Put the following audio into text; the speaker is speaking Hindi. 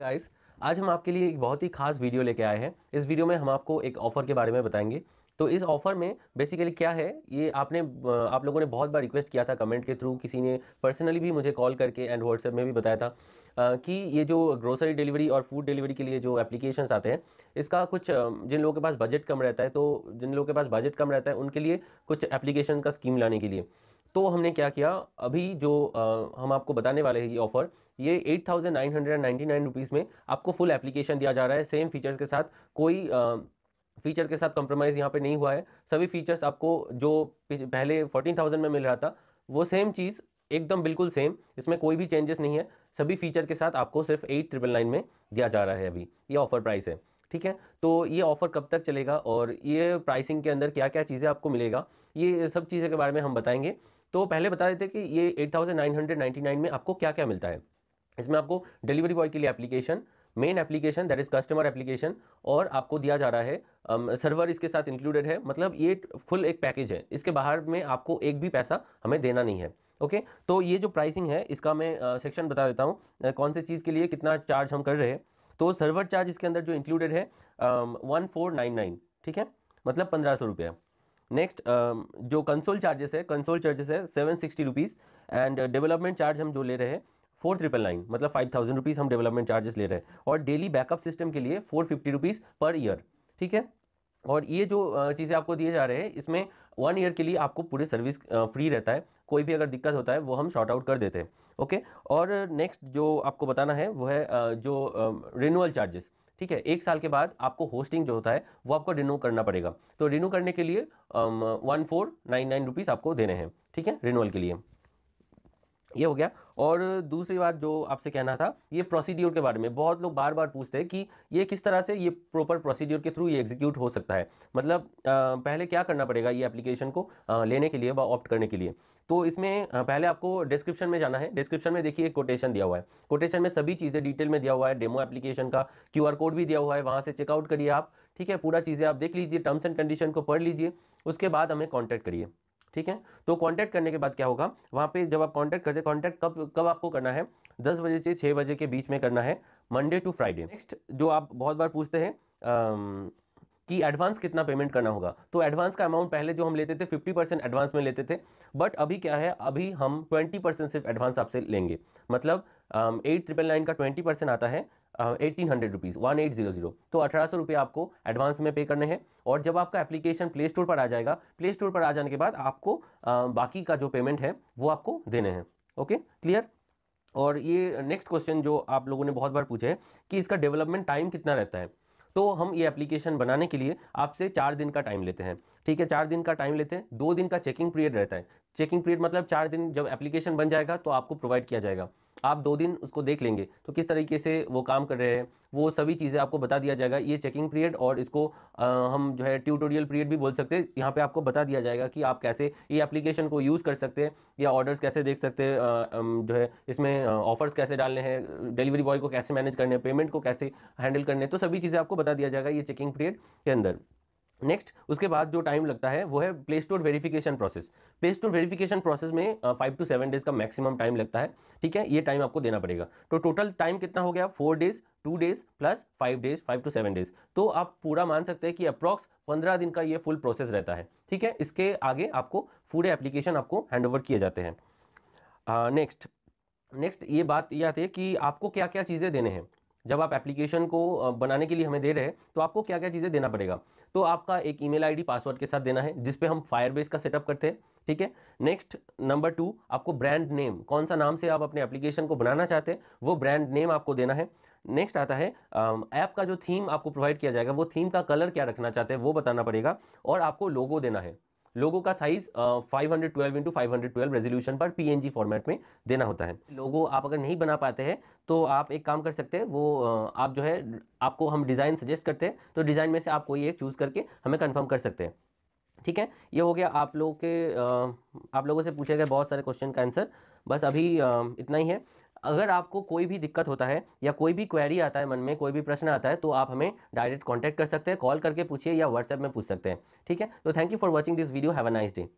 गाइस आज हम आपके लिए एक बहुत ही खास वीडियो लेके आए हैं इस वीडियो में हम आपको एक ऑफ़र के बारे में बताएंगे तो इस ऑफ़र में बेसिकली क्या है ये आपने आप लोगों ने बहुत बार रिक्वेस्ट किया था कमेंट के थ्रू किसी ने पर्सनली भी मुझे कॉल करके एंड व्हाट्सएप में भी बताया था आ, कि ये जो ग्रोसरी डिलीवरी और फूड डिलीवरी के लिए जो एप्लीकेशंस आते हैं इसका कुछ जिन लोगों के पास बजट कम रहता है तो जिन लोगों के पास बजट कम रहता है उनके लिए कुछ एप्लीकेशन का स्कीम लाने के लिए तो हमने क्या किया अभी जो आ, हम आपको बताने वाले हैं ये ऑफ़र ये eight thousand nine hundred ninety nine rupees में आपको फुल एप्लीकेशन दिया जा रहा है सेम फीचर्स के साथ कोई आ, फीचर के साथ कंप्रोमाइज़ यहाँ पे नहीं हुआ है सभी फीचर्स आपको जो पहले फोर्टीन थाउजेंड में मिल रहा था वो सेम चीज़ एकदम बिल्कुल सेम इसमें कोई भी चेंजेस नहीं है सभी फीचर के साथ आपको सिर्फ एट ट्रिपल नाइन में दिया जा रहा है अभी ये ऑफ़र प्राइस है ठीक है तो ये ऑफ़र कब तक चलेगा और ये प्राइसिंग के अंदर क्या क्या चीज़ें आपको मिलेगा ये सब चीज़ें के बारे में हम बताएंगे तो पहले बता देते कि ये 8999 में आपको क्या क्या मिलता है इसमें आपको डिलीवरी बॉय के लिए application main application that is customer application और आपको दिया जा रहा है सर्वर um, इसके साथ इंक्लूडेड है मतलब ये फुल एक पैकेज है इसके बाहर में आपको एक भी पैसा हमें देना नहीं है ओके okay? तो ये जो प्राइसिंग है इसका मैं सेक्शन uh, बता देता हूँ uh, कौन से चीज़ के लिए कितना चार्ज हम कर रहे हैं तो सर्वर चार्ज इसके अंदर जो इंक्लूडेड है वन फोर नाइन नाइन ठीक है मतलब पंद्रह सौ रुपये नेक्स्ट um, जो कंसोल चार्जेस है कंसोल चार्जेस है seven sixty rupees and development charge हम जो ले रहे हैं फोर ट्रिपल नाइन मतलब फाइव थाउजेंड रुपीज़ हम डेवलपमेंट चार्जेस ले रहे हैं और डेली बैकअप सिस्टम के लिए four fifty rupees per year ठीक है और ये जो uh, चीज़ें आपको दिए जा रहे हैं इसमें वन ईयर के लिए आपको पूरे सर्विस फ्री uh, रहता है कोई भी अगर दिक्कत होता है वो हम शॉर्ट आउट कर देते हैं ओके और नेक्स्ट uh, जो आपको बताना है वो है जो रिन्यूअल um, चार्जेस ठीक है एक साल के बाद आपको होस्टिंग जो होता है वो आपको रिन्यू करना पड़ेगा तो रिन्यू करने के लिए one four nine nine rupees आपको देने हैं ठीक है रिन्यूअल के लिए ये हो गया और दूसरी बात जो आपसे कहना था ये प्रोसीड्योर के बारे में बहुत लोग बार बार पूछते हैं कि ये किस तरह से ये प्रॉपर प्रोसीड्योर के थ्रू ये एग्जीक्यूट हो सकता है मतलब पहले क्या करना पड़ेगा ये एप्लीकेशन को लेने के लिए व ऑप्ट करने के लिए तो इसमें पहले आपको डिस्क्रिप्शन में जाना है डिस्क्रिप्शन में देखिए कोटेशन दिया हुआ है कोटेशन में सभी चीज़ें डिटेल में दिया हुआ है डेमो एप्लीकेशन का क्यू कोड भी दिया हुआ है वहाँ से चेकआउट करिए आप ठीक है पूरा चीज़ें आप देख लीजिए टर्म्स एंड कंडीशन को पढ़ लीजिए उसके बाद हमें कॉन्टैक्ट करिए ठीक है तो कांटेक्ट करने के बाद क्या होगा वहाँ पे जब आप कांटेक्ट करते हैं कॉन्टैक्ट कब कब आपको करना है दस बजे से छः बजे के बीच में करना है मंडे टू फ्राइडे नेक्स्ट जो आप बहुत बार पूछते हैं कि एडवांस कितना पेमेंट करना होगा तो एडवांस का अमाउंट पहले जो हम लेते थे 50 परसेंट एडवांस में लेते थे बट अभी क्या है अभी हम 20 परसेंट सिर्फ एडवांस आपसे लेंगे मतलब एट ट्रिपल नाइन का 20 परसेंट आता है eighteen hundred rupees one eight zero zero तो अठारह सौ रुपये आपको एडवांस में पे करने हैं और जब आपका एप्लीकेशन प्ले स्टोर पर आ जाएगा प्ले स्टोर पर आ जाने के बाद आपको आ, बाकी का जो पेमेंट है वो आपको देने हैं ओके क्लियर और ये नेक्स्ट क्वेश्चन जो आप लोगों ने बहुत बार पूछा है कि इसका डेवलपमेंट टाइम कितना रहता है तो हम ये एप्लीकेशन बनाने के लिए आपसे चार दिन का टाइम लेते हैं ठीक है चार दिन का टाइम लेते हैं दो दिन का चेकिंग पीरियड रहता है चेकिंग पीरियड मतलब चार दिन जब एप्लीकेशन बन जाएगा तो आपको प्रोवाइड किया जाएगा आप दो दिन उसको देख लेंगे तो किस तरीके से वो काम कर रहे हैं वो सभी चीज़ें आपको बता दिया जाएगा ये चेकिंग पीरियड और इसको आ, हम जो है ट्यूटोरियल पीरियड भी बोल सकते हैं यहाँ पे आपको बता दिया जाएगा कि आप कैसे ये एप्लीकेशन को यूज़ कर सकते हैं या ऑर्डर्स कैसे देख सकते हैं जो है इसमें ऑफर्स कैसे डालने हैं डिलीवरी बॉय को कैसे मैनेज करने हैं पेमेंट को कैसे हैंडल करने हैं तो सभी चीज़ें आपको बता दिया जाएगा ये चेकिंग पीरियड के अंदर नेक्स्ट उसके बाद जो टाइम लगता है वो है play store verification process play store verification process में फाइव टू सेवन डेज का मैक्सिमम टाइम लगता है ठीक है ये टाइम आपको देना पड़ेगा तो टोटल टाइम कितना हो गया four days two days plus five days five to seven days तो आप पूरा मान सकते हैं कि अप्रॉक्स पंद्रह दिन का ये फुल प्रोसेस रहता है ठीक है इसके आगे आपको पूरे एप्लीकेशन आपको हैंड ओवर किए जाते हैं नेक्स्ट नेक्स्ट ये बात यह आती है कि आपको क्या क्या चीज़ें देने हैं जब आप एप्लीकेशन को बनाने के लिए हमें दे रहे हैं तो आपको क्या क्या चीज़ें देना पड़ेगा तो आपका एक ईमेल आईडी पासवर्ड के साथ देना है जिसपे हम फायरबेस का सेटअप करते हैं ठीक है नेक्स्ट नंबर टू आपको ब्रांड नेम कौन सा नाम से आप अपने एप्लीकेशन को बनाना चाहते हैं वो ब्रांड नेम आपको देना है नेक्स्ट आता है ऐप का जो थीम आपको प्रोवाइड किया जाएगा वो थीम का कलर क्या रखना चाहते हैं वो बताना पड़ेगा और आपको लोगो देना है लोगों का size five hundred twelve into five hundred twelve resolution पर पीएनजी फॉर्मेट में देना होता है लोगो आप अगर नहीं बना पाते हैं तो आप एक काम कर सकते हैं वो आप जो है आपको हम डिज़ाइन सजेस्ट करते हैं तो डिज़ाइन में से आप कोई एक चूज़ करके हमें कन्फर्म कर सकते हैं ठीक है ये हो गया आप लोगों के आप लोगों से पूछे गए बहुत सारे क्वेश्चन का आंसर बस अभी इतना ही है अगर आपको कोई भी दिक्कत होता है या कोई भी क्वेरी आता है मन में कोई भी प्रश्न आता है तो आप हमें डायरेक्ट कॉन्टैक्ट कर सकते हैं कॉल करके पूछिए या व्हाट्सएप में पूछ सकते हैं ठीक है तो thank you for watching this video have a nice day